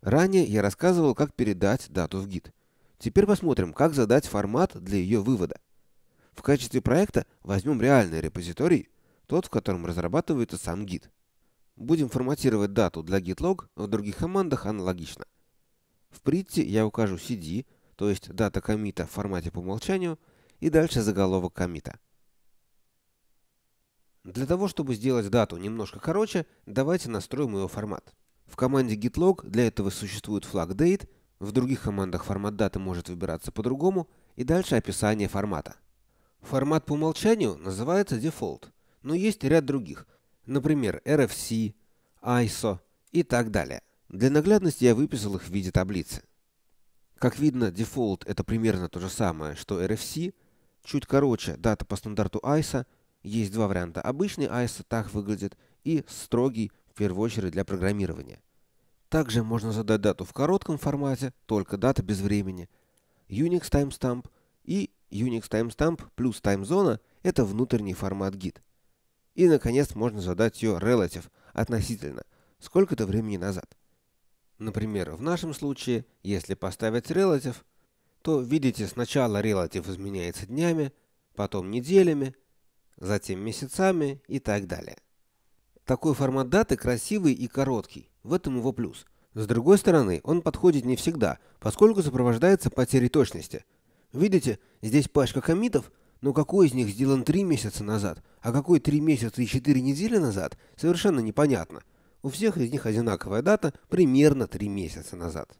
Ранее я рассказывал, как передать дату в гид. Теперь посмотрим, как задать формат для ее вывода. В качестве проекта возьмем реальный репозиторий, тот, в котором разрабатывается сам гид. Будем форматировать дату для GitLog, в других командах аналогично. В Притти я укажу CD, то есть дата комита в формате по умолчанию, и дальше заголовок комита. Для того, чтобы сделать дату немножко короче, давайте настроим ее формат. В команде gitlog для этого существует флаг date, в других командах формат даты может выбираться по-другому, и дальше описание формата. Формат по умолчанию называется default, но есть ряд других, например, RFC, ISO и так далее. Для наглядности я выписал их в виде таблицы. Как видно, default это примерно то же самое, что RFC, чуть короче дата по стандарту ISO, есть два варианта. Обычный ISO так выглядит и строгий первую очередь для программирования. Также можно задать дату в коротком формате, только дата без времени. Unix timestamp и Unix timestamp плюс таймзона – это внутренний формат Git. И, наконец, можно задать ее relative, относительно, сколько-то времени назад. Например, в нашем случае, если поставить relative, то, видите, сначала relative изменяется днями, потом неделями, затем месяцами и так далее. Такой формат даты красивый и короткий, в этом его плюс. С другой стороны, он подходит не всегда, поскольку сопровождается потерей точности. Видите, здесь пачка комитов, но какой из них сделан 3 месяца назад, а какой 3 месяца и 4 недели назад, совершенно непонятно. У всех из них одинаковая дата, примерно 3 месяца назад.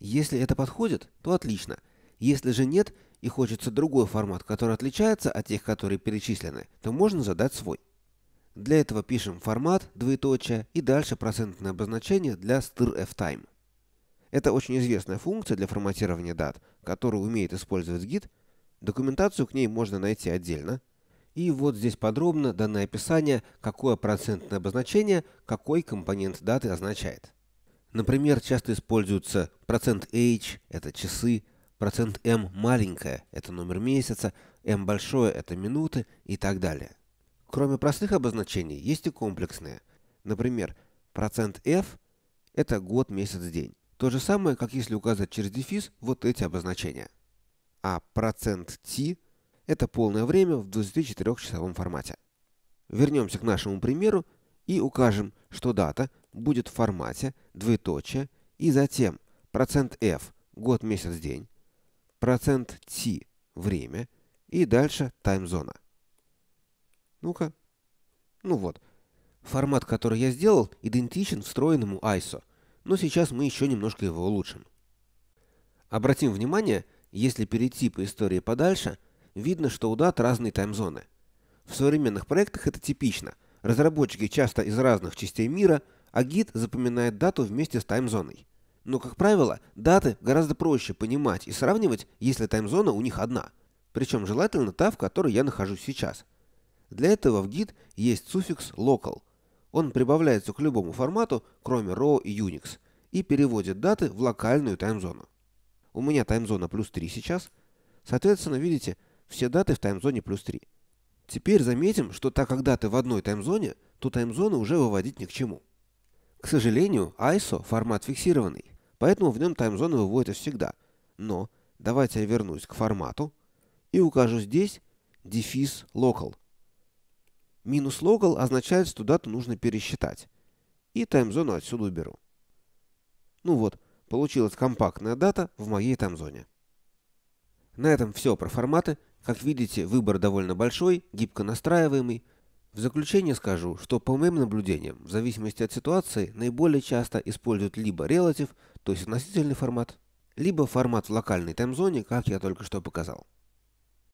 Если это подходит, то отлично. Если же нет и хочется другой формат, который отличается от тех, которые перечислены, то можно задать свой. Для этого пишем формат, двоеточие и дальше процентное обозначение для strftime. Это очень известная функция для форматирования дат, которую умеет использовать гид. Документацию к ней можно найти отдельно. И вот здесь подробно дано описание, какое процентное обозначение, какой компонент даты означает. Например, часто используются процент %h – это часы, процент %m маленькое – это номер месяца, m большое – это минуты и так далее. Кроме простых обозначений, есть и комплексные. Например, процент %f – это год, месяц, день. То же самое, как если указать через дефис вот эти обозначения. А процент %t – это полное время в 24-часовом формате. Вернемся к нашему примеру и укажем, что дата будет в формате двоеточие и затем процент %f – год, месяц, день, процент %t – время и дальше таймзона. Ну-ка. Ну вот. Формат, который я сделал, идентичен встроенному ISO, но сейчас мы еще немножко его улучшим. Обратим внимание, если перейти по истории подальше, видно, что у дат разные таймзоны. В современных проектах это типично. Разработчики часто из разных частей мира, а гид запоминает дату вместе с таймзоной. Но, как правило, даты гораздо проще понимать и сравнивать, если таймзона у них одна. Причем желательно та, в которой я нахожусь сейчас – для этого в Git есть суффикс local. Он прибавляется к любому формату, кроме RAW и Unix, и переводит даты в локальную таймзону. У меня таймзона плюс 3 сейчас. Соответственно, видите, все даты в таймзоне плюс 3. Теперь заметим, что так как даты в одной таймзоне, то таймзоны уже выводить ни к чему. К сожалению, ISO формат фиксированный, поэтому в нем таймзоны выводятся всегда. Но давайте я вернусь к формату и укажу здесь дефис local. Минус логал означает, что дату нужно пересчитать. И таймзону отсюда уберу. Ну вот, получилась компактная дата в моей таймзоне. На этом все про форматы. Как видите, выбор довольно большой, гибко настраиваемый. В заключение скажу, что по моим наблюдениям, в зависимости от ситуации, наиболее часто используют либо relative, то есть относительный формат, либо формат в локальной таймзоне, как я только что показал.